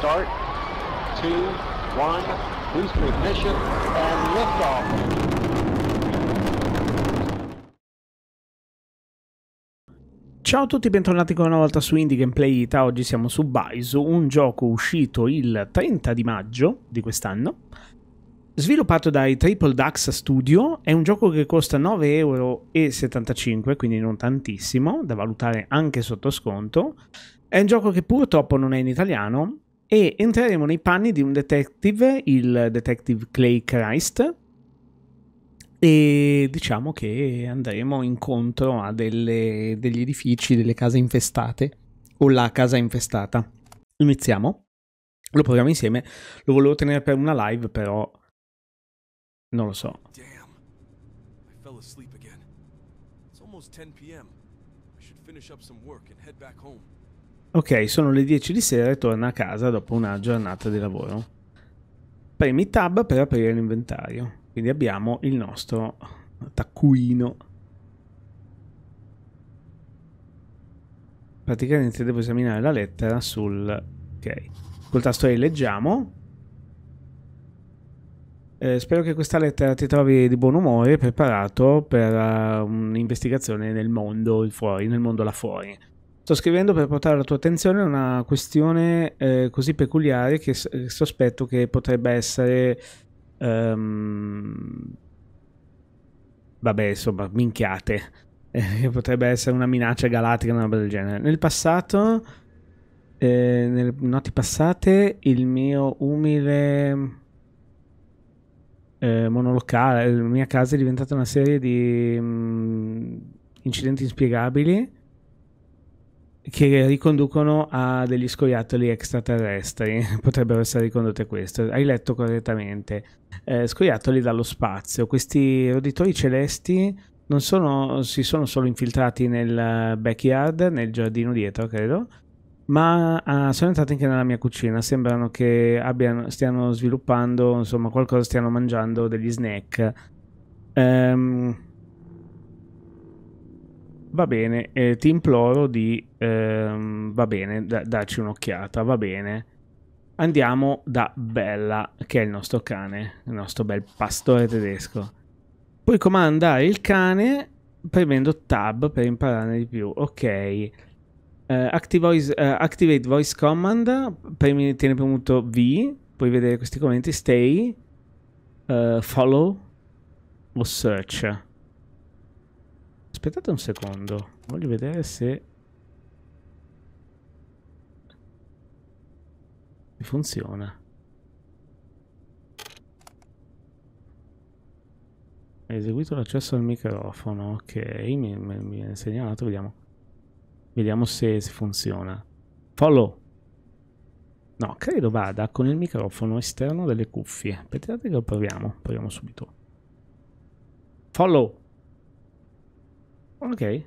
start, two, one, boost ignition, and liftoff. Ciao a tutti, bentornati ancora una volta su Indie Gameplay Ita. Oggi siamo su Baizu, un gioco uscito il 30 di maggio di quest'anno. Sviluppato dai Triple Dax Studio, è un gioco che costa 9,75 euro, quindi non tantissimo, da valutare anche sotto sconto. È un gioco che purtroppo non è in italiano, e entreremo nei panni di un detective, il detective Clay Christ, e diciamo che andremo incontro a delle, degli edifici, delle case infestate o la casa infestata. Iniziamo, lo proviamo insieme, lo volevo tenere per una live però non lo so. Damn, I fell asleep again. It's almost 10 p.m. I should finish up some work and head back home. Ok, sono le 10 di sera e torno a casa dopo una giornata di lavoro. Premi tab per aprire l'inventario. Quindi abbiamo il nostro taccuino. Praticamente devo esaminare la lettera sul... Ok. Col tasto E leggiamo. Eh, spero che questa lettera ti trovi di buon umore, e preparato per uh, un'investigazione nel mondo fuori, nel mondo là fuori. Sto scrivendo per portare la tua attenzione a una questione eh, così peculiare che s- eh, sospetto che potrebbe essere... Um, vabbè, insomma, minchiate. Eh, potrebbe essere una minaccia galattica, una roba del genere. Nel passato, eh, nelle notti passate, il mio umile eh, monolocale, la mia casa è diventata una serie di mh, mm, incidenti inspiegabili che riconducono a degli scoiattoli extraterrestri, potrebbero essere ricondotte a questo, hai letto correttamente, eh, scoiattoli dallo spazio, questi roditori celesti non sono, si sono solo infiltrati nel backyard, nel giardino dietro credo, ma ah, sono entrati anche nella mia cucina, sembrano che abbiano, stiano sviluppando, insomma qualcosa stiano mangiando, degli snack. Ehm... Um, va bene, eh, ti imploro di, ehm, va bene, da, darci un'occhiata, va bene. Andiamo da Bella, che è il nostro cane, il nostro bel pastore tedesco. Puoi comandare il cane premendo tab per impararne di più. Ok. Uh, voice, uh, activate voice command, premi, tieni premuto V, puoi vedere questi commenti, stay, uh, follow o search. Aspettate un secondo, voglio vedere se funziona. Ha eseguito l'accesso al microfono, ok, mi, mi, mi è segnalato, vediamo. Vediamo se, se funziona. Follow. No, credo vada con il microfono esterno delle cuffie. Aspettate che lo proviamo, proviamo subito. Follow. Ok.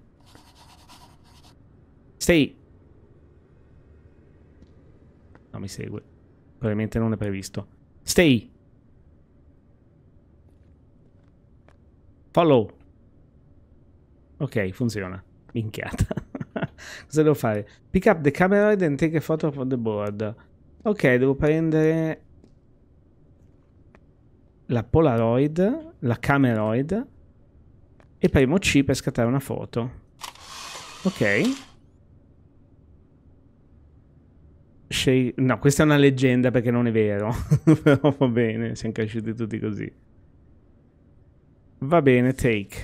Stai. No, mi segue. Probabilmente non è previsto. Stay. Follow. Ok, funziona. Minchiata. Cosa devo fare? Pick up the camera and take a photo of the board. Ok, devo prendere la Polaroid, la Cameroid e premo C per scattare una foto. Ok. No, questa è una leggenda perché non è vero. Però va bene, siamo cresciuti tutti così. Va bene, take.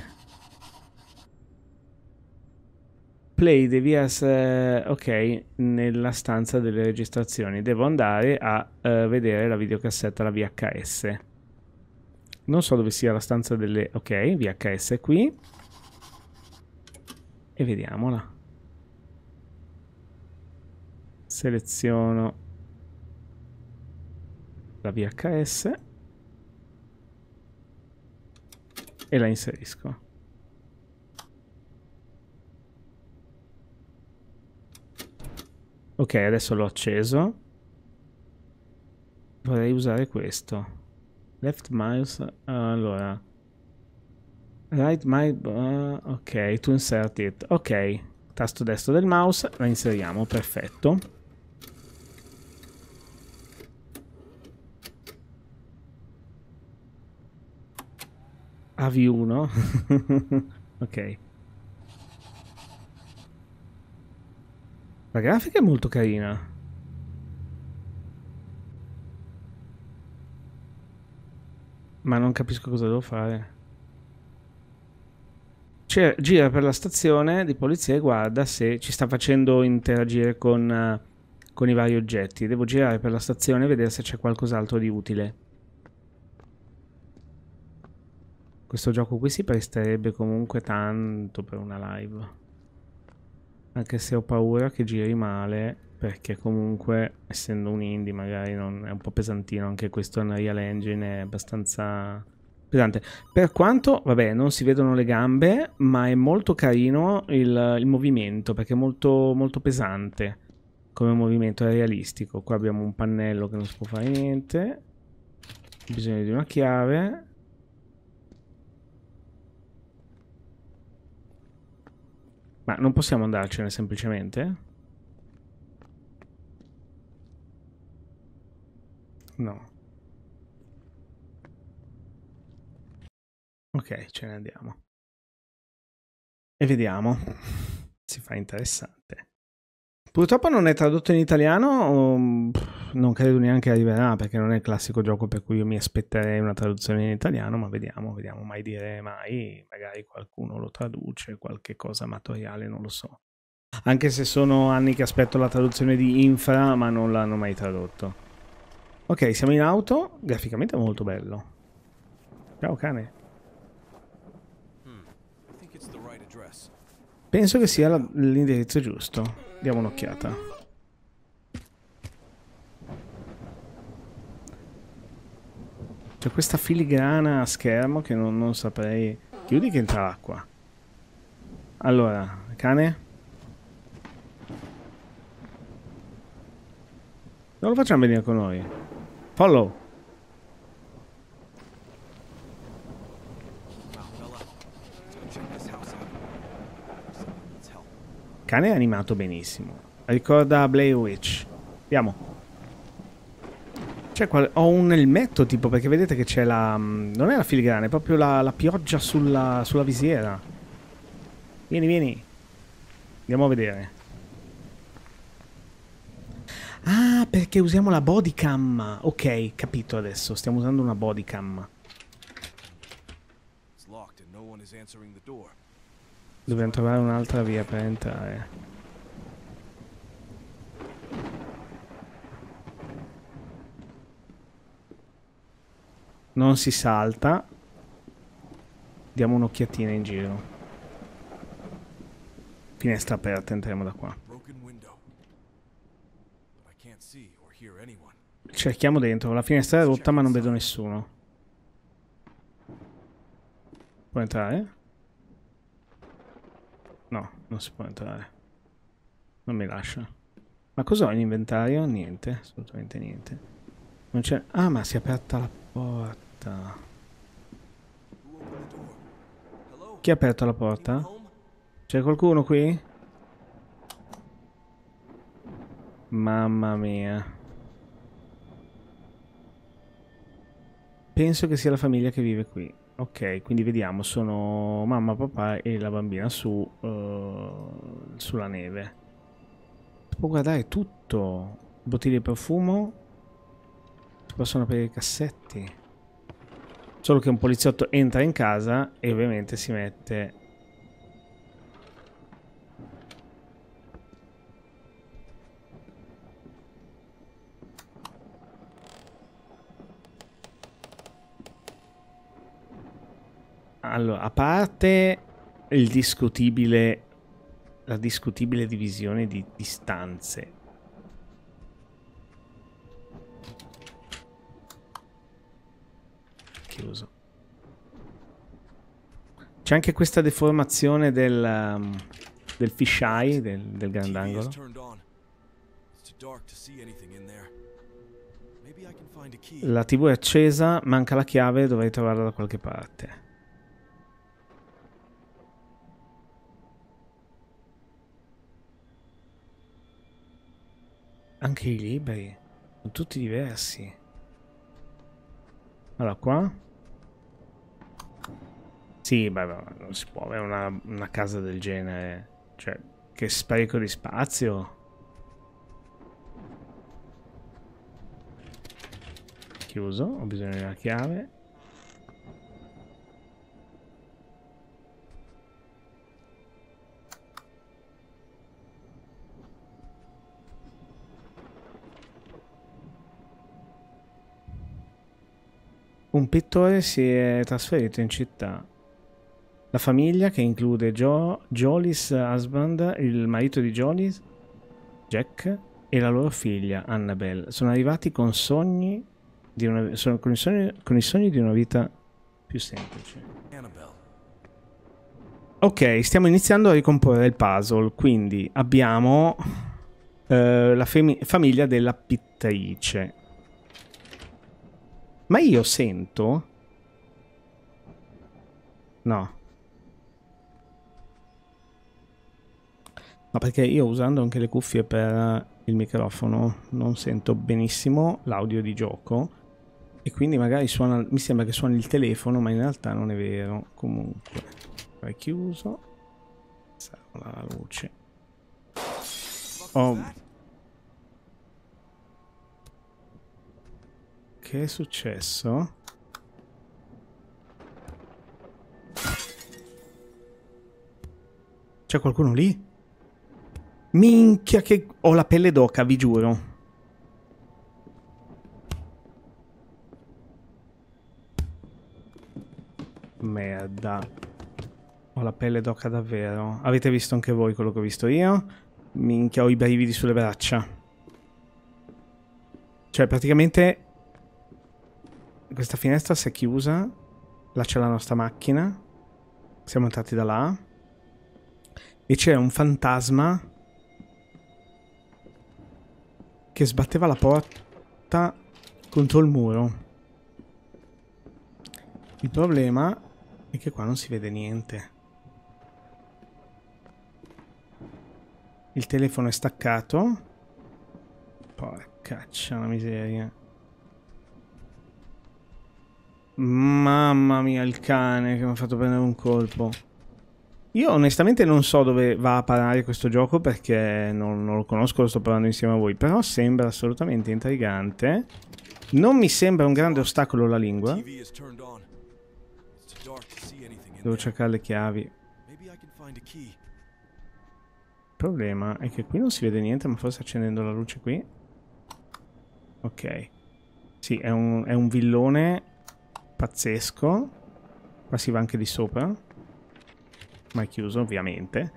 Play devias... Uh, eh, ok, nella stanza delle registrazioni. Devo andare a uh, vedere la videocassetta, la VHS non so dove sia la stanza delle... ok, VHS è qui e vediamola seleziono la VHS e la inserisco ok adesso l'ho acceso vorrei usare questo Left mouse, eh, allora. Right mouse, Uh, ok, to insert it. Ok, tasto destro del mouse, la inseriamo, perfetto. AV1. ok. La grafica è molto carina. Ma non capisco cosa devo fare. Cioè, gira per la stazione di polizia e guarda se ci sta facendo interagire con, eh, con i vari oggetti. Devo girare per la stazione e vedere se c'è qualcos'altro di utile. Questo gioco qui si presterebbe comunque tanto per una live. Anche se ho paura che giri male perché comunque essendo un indie magari non, è un po' pesantino anche questo Unreal Engine è abbastanza pesante per quanto vabbè non si vedono le gambe ma è molto carino il, il movimento perché è molto, molto pesante come movimento è realistico qua abbiamo un pannello che non si può fare niente Ho bisogno di una chiave ma non possiamo andarcene semplicemente? No. Ok, ce ne andiamo. E vediamo. Si fa interessante. Purtroppo non è tradotto in italiano, mm, non credo neanche arriverà perché non è il classico gioco per cui io mi aspetterei una traduzione in italiano, ma vediamo, vediamo mai dire mai, magari qualcuno lo traduce, qualche cosa amatoriale, non lo so. Anche se sono anni che aspetto la traduzione di Infra, ma non l'hanno mai tradotto. Ok, siamo in auto. Graficamente è molto bello. Ciao cane. Penso che sia l'indirizzo giusto. Diamo un'occhiata. C'è questa filigrana a schermo che non, non saprei... Chiudi che entra l'acqua. Allora, cane... Non lo facciamo venire con noi. Follow. Cane è animato benissimo. Ricorda Blair Witch. Andiamo. ho un elmetto tipo perché vedete che c'è la... Mm, non è la filigrana, è proprio la, la pioggia sulla, sulla visiera. Vieni, vieni. Andiamo a vedere. Ah, perché usiamo la bodycam. Ok, capito adesso. Stiamo usando una bodycam. Dobbiamo trovare un'altra via per entrare. Non si salta. Diamo un'occhiatina in giro. Finestra aperta, entriamo da qua. Cerchiamo dentro, la finestra è rotta ma non vedo nessuno. Può entrare? No, non si può entrare. Non mi lascia. Ma cosa ho in inventario? Niente, assolutamente niente. Non c'è... Ah, ma si è aperta la porta. Chi ha aperto la porta? C'è qualcuno qui? Mamma mia. Penso che sia la famiglia che vive qui. Ok, quindi vediamo, sono mamma, papà e la bambina su, uh, sulla neve. Poi guarda, è tutto. Bottiglie di profumo. Si possono aprire i cassetti. Solo che un poliziotto entra in casa e ovviamente si mette Allora, a parte il discutibile, la discutibile divisione di distanze, chiuso. C'è anche questa deformazione del, um, del fisheye, del, del grandangolo. La tv è accesa, manca la chiave, dovrei trovarla da qualche parte. Anche i libri. Sono tutti diversi. Allora, qua. Sì, beh, beh non si può avere una, una casa del genere. Cioè, che spreco di spazio. Chiuso, ho bisogno della chiave. pittore si è trasferito in città. La famiglia, che include jo- Jolie's husband, il marito di Jolie, Jack, e la loro figlia, Annabelle, sono arrivati con, sogni di una, sono, con, i, sogni, con i sogni di una vita più semplice. Ok, stiamo iniziando a ricomporre il puzzle, quindi abbiamo eh, la famiglia della pittrice. Ma io sento... No. No, perché io usando anche le cuffie per il microfono non sento benissimo l'audio di gioco e quindi magari suona, mi sembra che suoni il telefono, ma in realtà non è vero. Comunque, è chiuso. Sarà la luce. Oh. Che è successo? C'è qualcuno lì? Minchia che... Ho la pelle d'oca, vi giuro. Merda. Ho la pelle d'oca davvero. Avete visto anche voi quello che ho visto io? Minchia, ho i brividi sulle braccia. Cioè, praticamente questa finestra si è chiusa. Là c'è la nostra macchina. Siamo entrati da là. E c'è un fantasma che sbatteva la porta contro il muro. Il problema è che qua non si vede niente. Il telefono è staccato. Porca caccia, la miseria. Mamma mia, il cane che mi ha fatto prendere un colpo. Io onestamente non so dove va a parare questo gioco perché non, non lo conosco, lo sto parlando insieme a voi, però sembra assolutamente intrigante. Non mi sembra un grande ostacolo la lingua. Devo cercare le chiavi. Il problema è che qui non si vede niente, ma forse accendendo la luce qui. Ok. Sì, è un, è un villone Pazzesco. Qua si va anche di sopra. Ma è chiuso, ovviamente.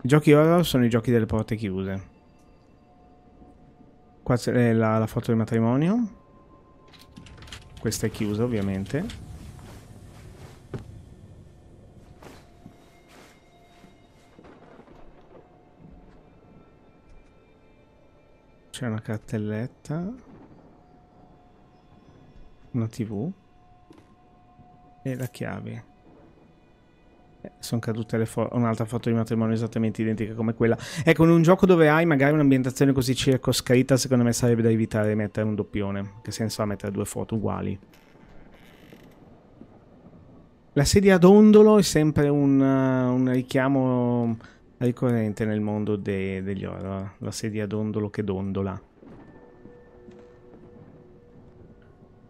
I giochi horror sono i giochi delle porte chiuse. Qua c'è eh, la, la foto di matrimonio. Questa è chiusa, ovviamente. C'è una cartelletta. Una tv. E la chiave. Eh, sono cadute le foto, un'altra foto di matrimonio esattamente identica come quella. Ecco, in un gioco dove hai magari un'ambientazione così circoscritta, secondo me sarebbe da evitare di mettere un doppione. Che senso ha mettere due foto uguali? La sedia ad ondolo è sempre un, uh, un richiamo ricorrente nel mondo de degli horror. La sedia ad ondolo che dondola.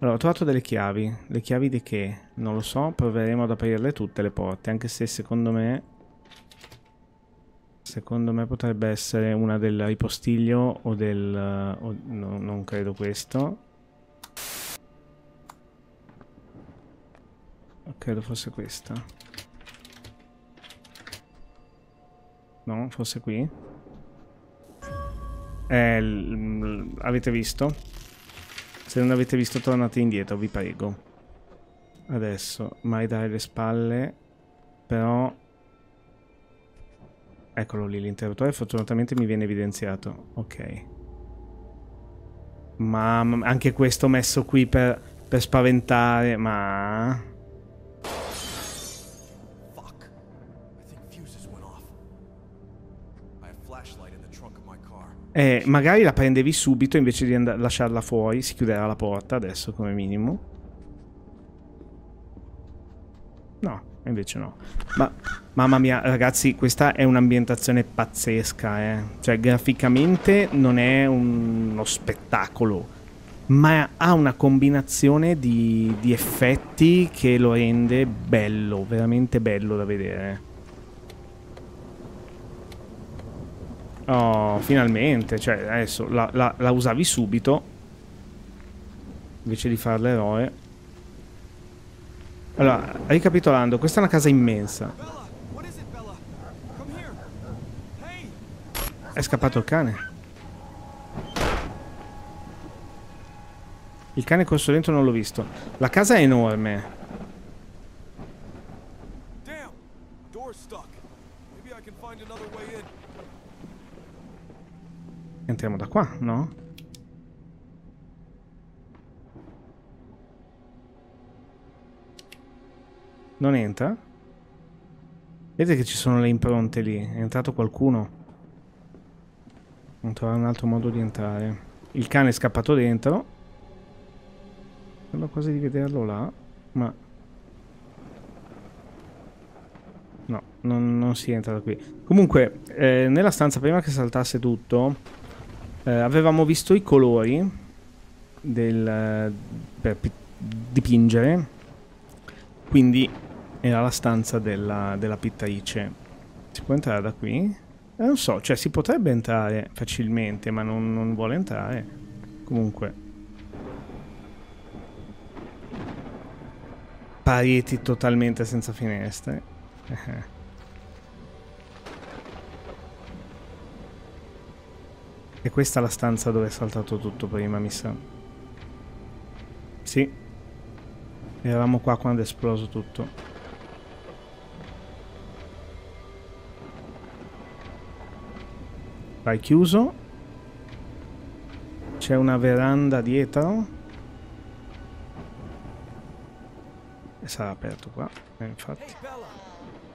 Allora, ho trovato delle chiavi. Le chiavi di che? Non lo so, proveremo ad aprirle tutte le porte, anche se secondo me... Secondo me potrebbe essere una del ripostiglio o del... O, no, non credo questo. Credo fosse questa. No, forse qui. Eh, avete visto? Se non avete visto tornate indietro, vi prego. Adesso, mai dare le spalle, però... Eccolo lì l'interruttore, fortunatamente mi viene evidenziato. Ok. Ma anche questo messo qui per, per spaventare, ma... Eh, magari la prendevi subito invece di lasciarla fuori. Si chiuderà la porta adesso come minimo. No, invece no. Ma mamma mia, ragazzi, questa è un'ambientazione pazzesca, eh. Cioè, graficamente non è un... uno spettacolo, ma ha una combinazione di... di effetti che lo rende bello, veramente bello da vedere. Oh, finalmente, cioè adesso la, la, la usavi subito invece di fare l'eroe. Allora, ricapitolando, questa è una casa immensa. È scappato il cane. Il cane corso dentro non l'ho visto. La casa è enorme. entriamo da qua, no? Non entra? Vedete che ci sono le impronte lì? È entrato qualcuno? Non trovare un altro modo di entrare. Il cane è scappato dentro. Sembra quasi di vederlo là, ma... No, non, non si entra da qui. Comunque, eh, nella stanza prima che saltasse tutto eh, avevamo visto i colori del, eh, per dipingere, quindi era la stanza della, della pittaice. Si può entrare da qui? Eh, non so, cioè si potrebbe entrare facilmente, ma non, non vuole entrare. Comunque. Pareti totalmente senza finestre. E questa è la stanza dove è saltato tutto prima, mi sa. Sì. Eravamo qua quando è esploso tutto. Vai chiuso. C'è una veranda dietro. E sarà aperto qua, eh, infatti. Hey Bella.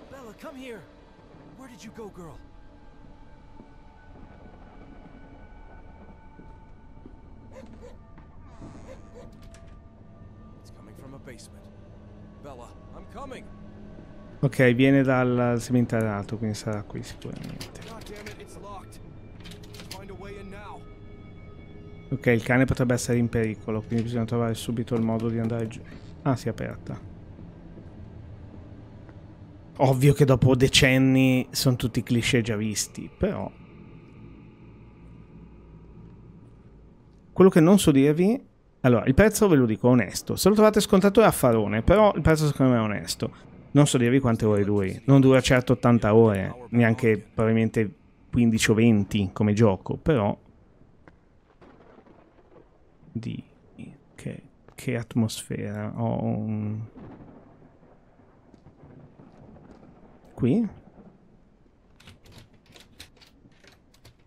Bella, come here. Where did you go, girl? Ok, viene dal seminterrato, quindi sarà qui sicuramente. Ok, il cane potrebbe essere in pericolo, quindi bisogna trovare subito il modo di andare giù. Ah, si è aperta. Ovvio che dopo decenni sono tutti cliché già visti, però... Quello che non so dirvi allora, il prezzo ve lo dico onesto. Se lo trovate scontato è affarone, però il prezzo secondo me è onesto. Non so dirvi quante ore duri. Non dura certo 80 ore, neanche probabilmente 15 o 20 come gioco, però... Di... Che, che atmosfera? Ho un... Qui?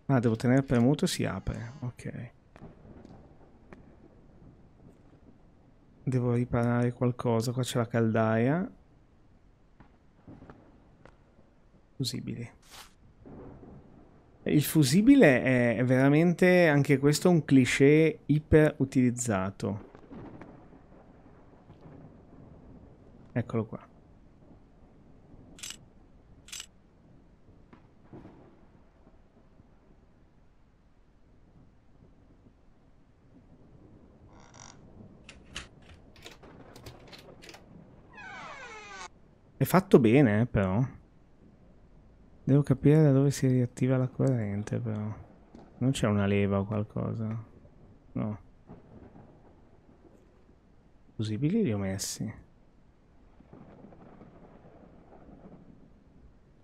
Ah, devo tenere premuto e si apre. Ok. Devo riparare qualcosa, qua c'è la caldaia. Fusibili. Il fusibile è veramente anche questo un cliché iper utilizzato. Eccolo qua. È fatto bene, eh, però. Devo capire da dove si riattiva la corrente, però. Non c'è una leva o qualcosa? No. Fusibili li ho messi.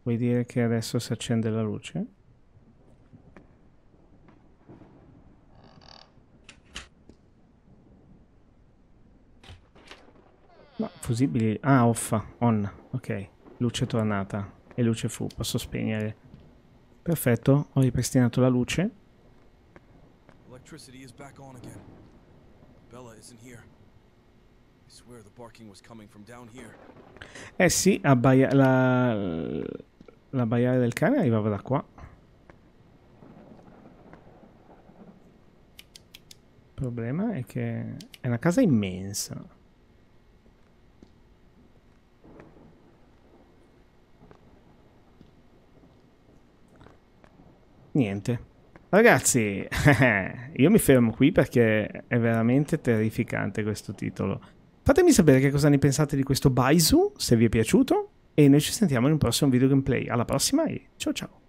Vuoi dire che adesso si accende la luce? Fusibili... Ah, off, on. Ok. Luce tornata. E luce fu. Posso spegnere. Perfetto. Ho ripristinato la luce. Electricity is back on again. Bella isn't here. I swear the barking was coming from down here. Eh sì, abbaia la... la baiare del cane arrivava da qua. Il problema è che è una casa immensa. niente. Ragazzi, io mi fermo qui perché è veramente terrificante questo titolo. Fatemi sapere che cosa ne pensate di questo Baizu, se vi è piaciuto, e noi ci sentiamo in un prossimo video gameplay. Alla prossima e ciao ciao!